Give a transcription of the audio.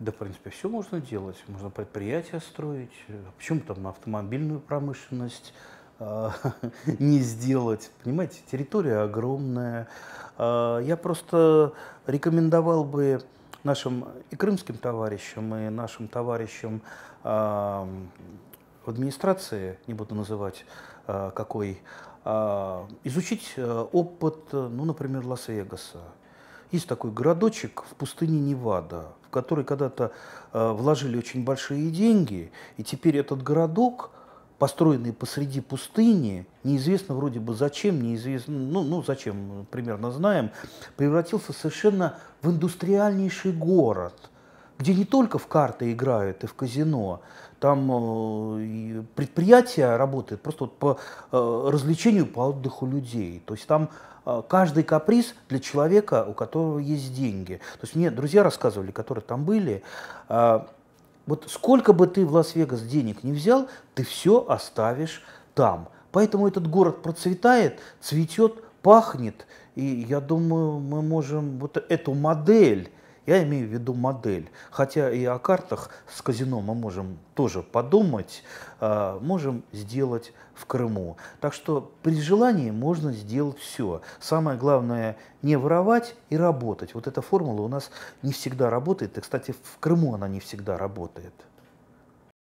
Да, в принципе, все можно делать. Можно предприятия строить. Почему там автомобильную промышленность а, не сделать? Понимаете, территория огромная. А, я просто рекомендовал бы нашим и крымским товарищам, и нашим товарищам а, в администрации, не буду называть какой, изучить опыт, ну, например, Лас-Вегаса. Есть такой городочек в пустыне Невада, в который когда-то э, вложили очень большие деньги, и теперь этот городок, построенный посреди пустыни, неизвестно вроде бы зачем, неизвестно, ну, ну, ну зачем, примерно знаем, превратился совершенно в индустриальнейший город – где не только в карты играют и в казино, там э, предприятия работают просто вот по э, развлечению, по отдыху людей. То есть там э, каждый каприз для человека, у которого есть деньги. То есть мне друзья рассказывали, которые там были, э, вот сколько бы ты в Лас-Вегас денег не взял, ты все оставишь там. Поэтому этот город процветает, цветет, пахнет. И я думаю, мы можем вот эту модель я имею в виду модель. Хотя и о картах с казино мы можем тоже подумать, а, можем сделать в Крыму. Так что при желании можно сделать все. Самое главное не воровать и работать. Вот эта формула у нас не всегда работает. И, кстати, в Крыму она не всегда работает.